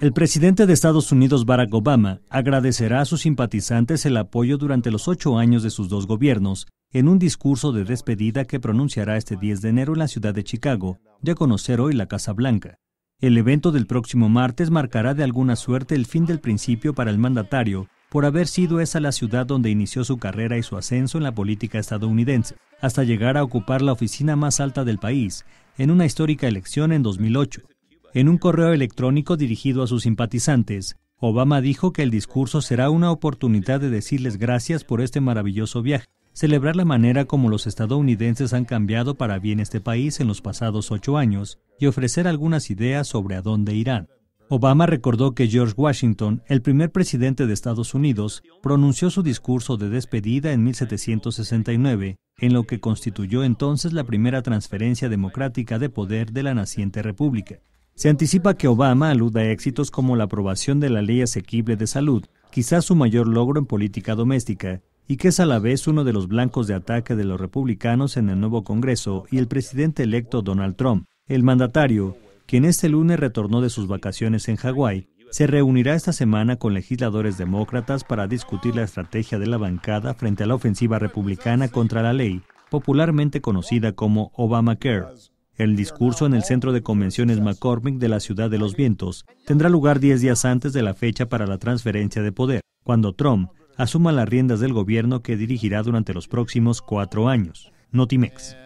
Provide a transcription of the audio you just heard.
El presidente de Estados Unidos, Barack Obama, agradecerá a sus simpatizantes el apoyo durante los ocho años de sus dos gobiernos en un discurso de despedida que pronunciará este 10 de enero en la ciudad de Chicago, ya conocer hoy la Casa Blanca. El evento del próximo martes marcará de alguna suerte el fin del principio para el mandatario, por haber sido esa la ciudad donde inició su carrera y su ascenso en la política estadounidense, hasta llegar a ocupar la oficina más alta del país, en una histórica elección en 2008. En un correo electrónico dirigido a sus simpatizantes, Obama dijo que el discurso será una oportunidad de decirles gracias por este maravilloso viaje, celebrar la manera como los estadounidenses han cambiado para bien este país en los pasados ocho años y ofrecer algunas ideas sobre a dónde irán. Obama recordó que George Washington, el primer presidente de Estados Unidos, pronunció su discurso de despedida en 1769, en lo que constituyó entonces la primera transferencia democrática de poder de la naciente república. Se anticipa que Obama aluda a éxitos como la aprobación de la ley asequible de salud, quizás su mayor logro en política doméstica, y que es a la vez uno de los blancos de ataque de los republicanos en el nuevo Congreso y el presidente electo Donald Trump. El mandatario, quien este lunes retornó de sus vacaciones en Hawái, se reunirá esta semana con legisladores demócratas para discutir la estrategia de la bancada frente a la ofensiva republicana contra la ley, popularmente conocida como Obamacare. El discurso en el Centro de Convenciones McCormick de la Ciudad de los Vientos tendrá lugar 10 días antes de la fecha para la transferencia de poder, cuando Trump asuma las riendas del gobierno que dirigirá durante los próximos cuatro años. Notimex.